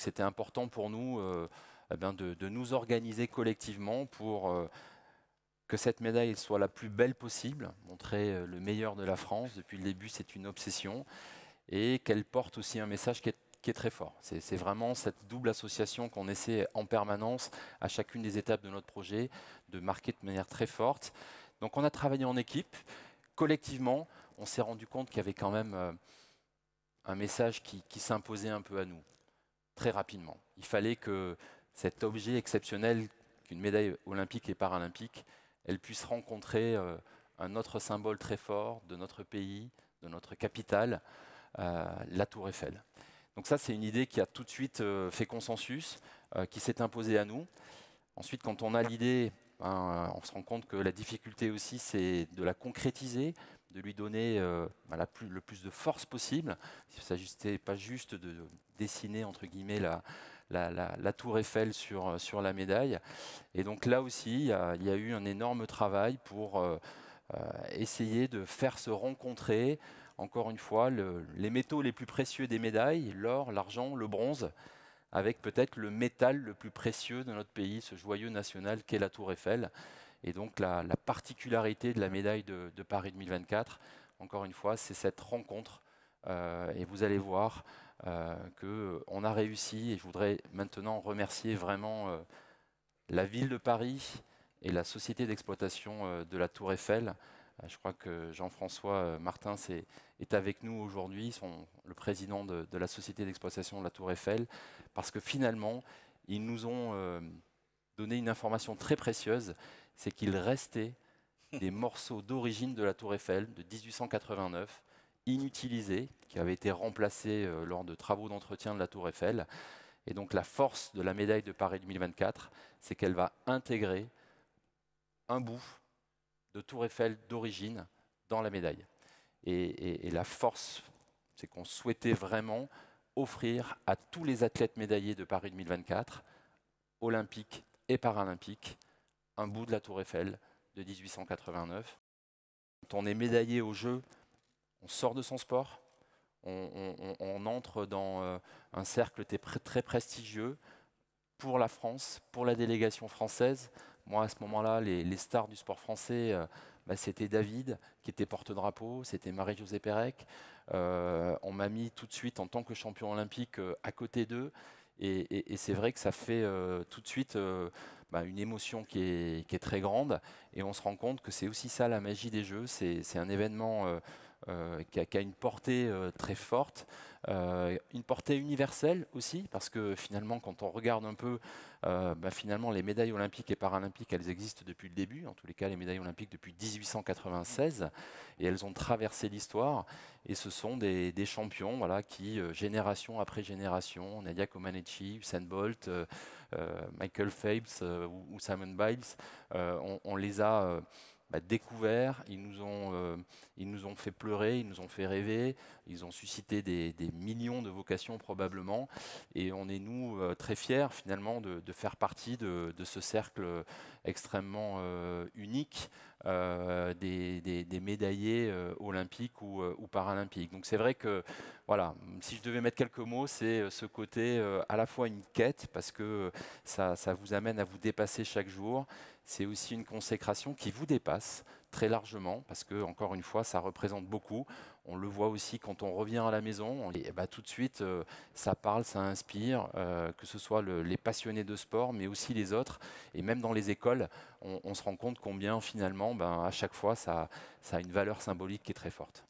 c'était important pour nous euh, eh ben, de, nous organiser collectivement pour euh, que cette médaille soit la plus belle possible, montrer euh, le meilleur de la France. Depuis le début, c'est une obsession. Et qu'elle porte aussi un message qui est, très fort. C'est vraiment cette double association qu'on essaie en permanence, à chacune des étapes de notre projet, de marquer de manière très forte. Donc on a travaillé en équipe. Collectivement, on s'est rendu compte qu'il y avait quand même un message qui s'imposait un peu à nous très rapidement. Il fallait que cet objet exceptionnel qu'une médaille olympique et paralympique, elle puisse rencontrer euh, un autre symbole très fort de notre pays, de notre capitale, euh, la Tour Eiffel. Donc ça, c'est une idée qui a tout de suite euh, fait consensus, qui s'est imposée à nous. Ensuite, quand on a l'idée, ben, on se rend compte que la difficulté aussi, c'est de la concrétiser, de lui donner euh, le plus de force possible. Il ne s'agissait pas juste de dessiner, entre guillemets, la, tour Eiffel euh, sur, la médaille. Et donc là aussi, il y, a, eu un énorme travail pour euh, essayer de faire se rencontrer, encore une fois, les métaux les plus précieux des médailles, l'or, l'argent, le bronze avec peut-être le métal le plus précieux de notre pays, ce joyeux national qu'est la tour Eiffel. Et donc la, particularité de la médaille de, Paris 2024, encore une fois, c'est cette rencontre. Euh, et vous allez voir euh, qu'on a réussi. Et je voudrais maintenant remercier vraiment euh, la ville de Paris et la société d'exploitation de la Tour Eiffel. Je crois que Jean-François Martin est, avec nous aujourd'hui, le président de la société d'exploitation de la Tour Eiffel, parce que finalement, ils nous ont donner une information très précieuse, c'est qu'il restait des morceaux d'origine de la tour Eiffel de 1889, inutilisés, qui avaient été remplacés euh, lors de travaux d'entretien de la tour Eiffel. Et donc la force de la médaille de Paris 2024, c'est qu'elle va intégrer un bout de tour Eiffel d'origine dans la médaille. Et, et la force, c'est qu'on souhaitait vraiment offrir à tous les athlètes médaillés de Paris 2024, olympiques et paralympique, un bout de la Tour Eiffel de 1889. Quand on est médaillé aux Jeux, on sort de son sport, on, entre dans euh, un cercle très prestigieux pour la France, pour la délégation française. Moi, à ce moment-là, les, stars du sport français, euh, bah, c'était David, qui était porte-drapeau, c'était Marie-Josée Pérec. Euh, on m'a mis tout de suite en tant que champion olympique à côté d'eux. Et, c'est vrai que ça fait euh, tout de suite euh, bah, une émotion qui est, très grande. Et on se rend compte que c'est aussi ça la magie des jeux. C'est un événement euh, euh, qui, a, une portée euh, très forte, une portée universelle aussi, parce que finalement, quand on regarde un peu, bah, finalement, les médailles olympiques et paralympiques, elles existent depuis le début. En tous les cas, les médailles olympiques depuis 1896, et elles ont traversé l'histoire. Et ce sont des, champions, voilà, qui génération après génération, Nadia Comaneci, Usain Bolt, Michael Phelps euh, ou, Simon Biles, euh, on, les a euh, bah, découverts, ils nous, ont, fait pleurer, ils nous ont fait rêver, ils ont suscité des, millions de vocations probablement, et on est nous très fiers finalement de, faire partie de, ce cercle extrêmement unique euh, des, médaillés euh, olympiques euh, ou, paralympiques. Donc c'est vrai que, voilà, si je devais mettre quelques mots, c'est ce côté à la fois une quête, parce que ça vous amène à vous dépasser chaque jour, c'est aussi une consécration qui vous dépasse très largement, parce que, encore une fois, ça représente beaucoup. On le voit aussi quand on revient à la maison, eh ben, tout de suite, euh, ça parle, ça inspire, euh, que ce soit les passionnés de sport, mais aussi les autres. Et même dans les écoles, on, se rend compte combien, finalement, ben, à chaque fois, ça, ça a une valeur symbolique qui est très forte.